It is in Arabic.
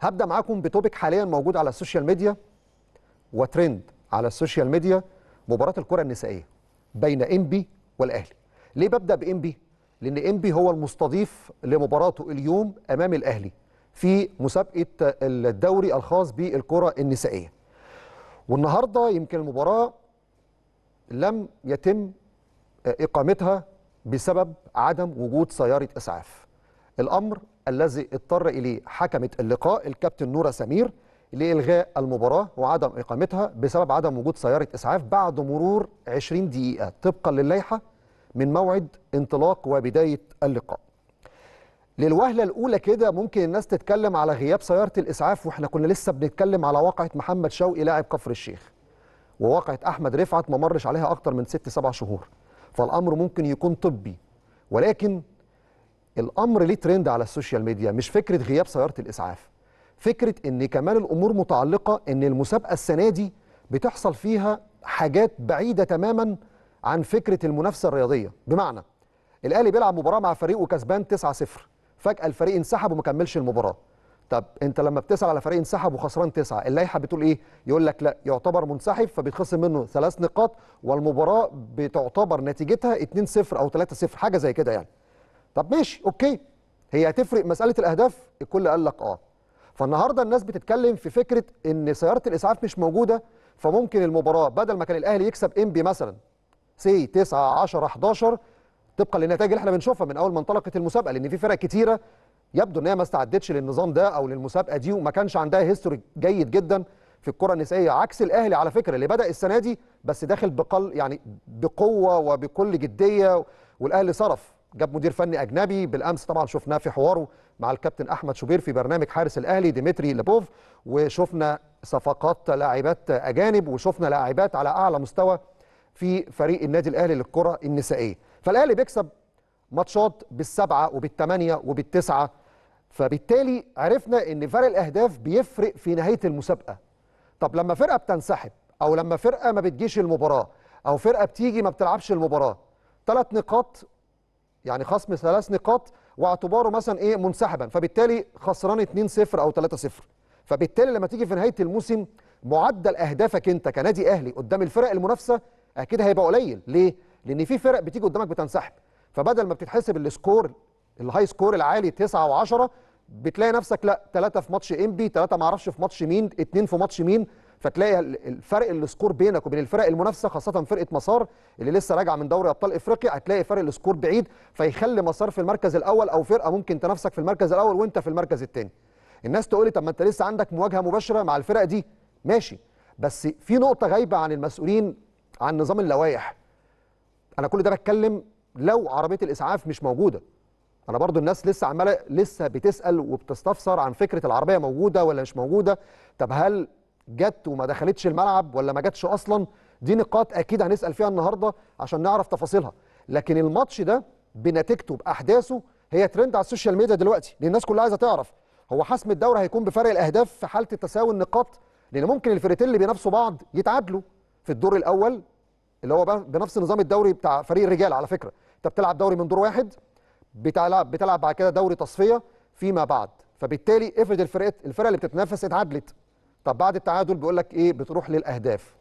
هبدا معاكم بتوبيك حاليا موجود على السوشيال ميديا وترند على السوشيال ميديا مباراه الكره النسائيه بين انبي والاهلي ليه ببدا بانبي لان انبي هو المستضيف لمباراته اليوم امام الاهلي في مسابقه الدوري الخاص بالكره النسائيه والنهارده يمكن المباراه لم يتم آه، اقامتها بسبب عدم وجود سياره اسعاف الامر الذي اضطر إليه حكمة اللقاء الكابتن نورة سمير لإلغاء المباراة وعدم إقامتها بسبب عدم وجود سيارة إسعاف بعد مرور 20 دقيقة طبقا للائحة من موعد انطلاق وبداية اللقاء للوهلة الأولى كده ممكن الناس تتكلم على غياب سيارة الإسعاف وإحنا كنا لسه بنتكلم على واقعة محمد شوقي لاعب كفر الشيخ وواقعة أحمد رفعت ما مرش عليها أكتر من 6 7 شهور فالأمر ممكن يكون طبي ولكن الامر ليه ترند على السوشيال ميديا مش فكره غياب سياره الاسعاف فكره ان كمان الامور متعلقه ان المسابقه السنه دي بتحصل فيها حاجات بعيده تماما عن فكره المنافسه الرياضيه بمعنى الاهلي بيلعب مباراه مع فريق وكسبان 9-0 فجاه الفريق انسحب وما كملش المباراه طب انت لما بتسال على فريق انسحب وخسران تسعه اللائحه بتقول ايه يقول لك لا يعتبر منسحب فبيتخصم منه ثلاث نقاط والمباراه بتعتبر نتيجتها 2-0 او 3-0 حاجه زي كده يعني طب ماشي اوكي هي هتفرق مساله الاهداف الكل قال لك اه فالنهارده الناس بتتكلم في فكره ان سياره الاسعاف مش موجوده فممكن المباراه بدل ما كان الاهلي يكسب انبي مثلا سي 9 10 11 طبقا للنتائج اللي احنا بنشوفها من اول ما انطلقت المسابقه لان في فرق كتيره يبدو ان هي ما استعدتش للنظام ده او للمسابقه دي وما كانش عندها هيستوري جيد جدا في الكره النسائيه عكس الاهلي على فكره اللي بدا السنه دي بس داخل بقل يعني بقوه وبكل جديه والاهلي صرف جاب مدير فني اجنبي بالامس طبعا شفناه في حواره مع الكابتن احمد شوبير في برنامج حارس الاهلي ديمتري لابوف وشفنا صفقات لاعبات اجانب وشفنا لاعبات على اعلى مستوى في فريق النادي الاهلي للكره النسائيه فالاهلي بيكسب ماتشات بالسبعه وبالثمانيه وبالتسعه فبالتالي عرفنا ان فرق الاهداف بيفرق في نهايه المسابقه طب لما فرقه بتنسحب او لما فرقه ما بتجيش المباراه او فرقه بتيجي ما بتلعبش المباراه ثلاث نقاط يعني خصم ثلاث نقاط واعتباره مثلا ايه منسحبا فبالتالي خسران 2-0 او 3-0 فبالتالي لما تيجي في نهايه الموسم معدل اهدافك انت كنادي اهلي قدام الفرق المنافسه اكيد هيبقى قليل ليه لان في فرق بتيجي قدامك بتنسحب فبدل ما بتتحسب السكور الهاي سكور العالي 9 و10 بتلاقي نفسك لا 3 في ماتش انبي 3 ما اعرفش في ماتش مين 2 في ماتش مين فتلاقي الفرق السكور بينك وبين الفرق المنافسه خاصه فرقه مسار اللي لسه راجعه من دوري ابطال افريقيا هتلاقي فرق السكور بعيد فيخلي مسار في المركز الاول او فرقه ممكن تنافسك في المركز الاول وانت في المركز الثاني الناس تقول لي طب ما انت لسه عندك مواجهه مباشره مع الفرق دي ماشي بس في نقطه غايبه عن المسؤولين عن نظام اللوائح انا كل ده بتكلم لو عربيه الاسعاف مش موجوده انا برضو الناس لسه عماله لسه بتسال وبتستفسر عن فكره العربيه موجوده ولا مش موجوده طب هل جت وما دخلتش الملعب ولا ما جاتش اصلا دي نقاط اكيد هنسال فيها النهارده عشان نعرف تفاصيلها لكن الماتش ده بنتيجته باحداثه هي ترند على السوشيال ميديا دلوقتي لان الناس كلها عايزه تعرف هو حسم الدوري هيكون بفرق الاهداف في حاله تساوي النقاط لان ممكن الفرقتين اللي بينافسوا بعض يتعادلوا في الدور الاول اللي هو بنفس نظام الدوري بتاع فريق الرجال على فكره انت بتلعب دوري من دور واحد بتلعب بتلعب بعد كده دوري تصفيه فيما بعد فبالتالي افرض الفرق الفرقه اللي بتتنافس اتعادلت طب بعد التعادل بيقول لك ايه بتروح للاهداف